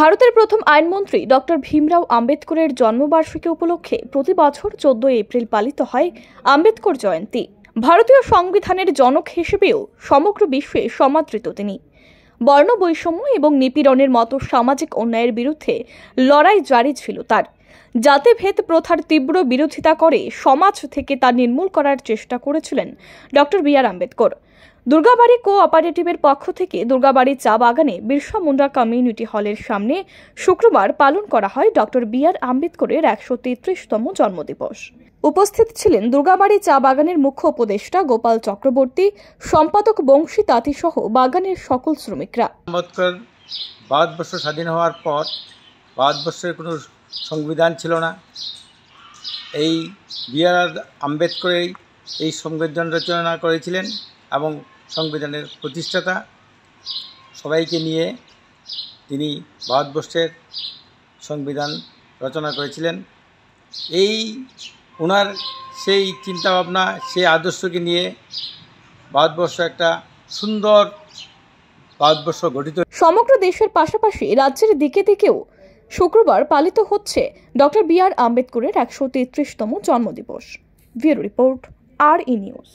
ভারতের প্রথম আইনমন্ত্রী ডক্টর ভীমরাও আম্বেদকরের জন্মবার্ষিকী উপলক্ষে প্রতি বছর চোদ্দই এপ্রিল পালিত হয় আম্বেদকর জয়ন্তী ভারতীয় সংবিধানের জনক হিসেবেও সমগ্র বিশ্বে সমাদৃত তিনি বর্ণবৈষম্য এবং নিপীড়নের মতো সামাজিক অন্যায়ের বিরুদ্ধে লড়াই জারি ছিল তার ভেদ প্রথার তীব্র বিরোধিতা করে সমাজ থেকে তা নির্মূল করার চেষ্টা করেছিলেন doctor B R Ambedkar Durgabari কো অপারেটিভের পক্ষ থেকে দুর্গাবাড়ি চা বাগানে বিরসা মুন্ডা কমিউনিটি হলের সামনে শুক্রবার পালন করা হয় ডক্টর বি আর আম্বেদকরের একশো তেত্রিশতম জন্মদিবস উপস্থিত ছিলেন দুর্গাবাড়ি চা বাগানের মুখ্য উপদেষ্টা গোপাল চক্রবর্তী সম্পাদক বংশী তাঁতি সহ বাগানের সকল শ্রমিকরা আম্বেদকর বছর স্বাধীন হওয়ার পর বছরের কোনো সংবিধান ছিল না এই বি আর আম্বেদকরেই এই সংবিধান রচনা করেছিলেন এবং সংবিধানের প্রতিষ্ঠাতা সবাইকে নিয়ে তিনি ভারতবর্ষের সংবিধান রচনা করেছিলেন এই ওনার সেই চিন্তাভাবনা সেই আদর্শকে নিয়ে ভারতবর্ষ একটা সুন্দর ভারতবর্ষ গঠিত সমগ্র দেশের পাশাপাশি রাজ্যের দিকে দিকেও শুক্রবার পালিত হচ্ছে ডক্টর বি আর আম্বেদকরের একশো তেত্রিশতম জন্মদিবস bureau report R E news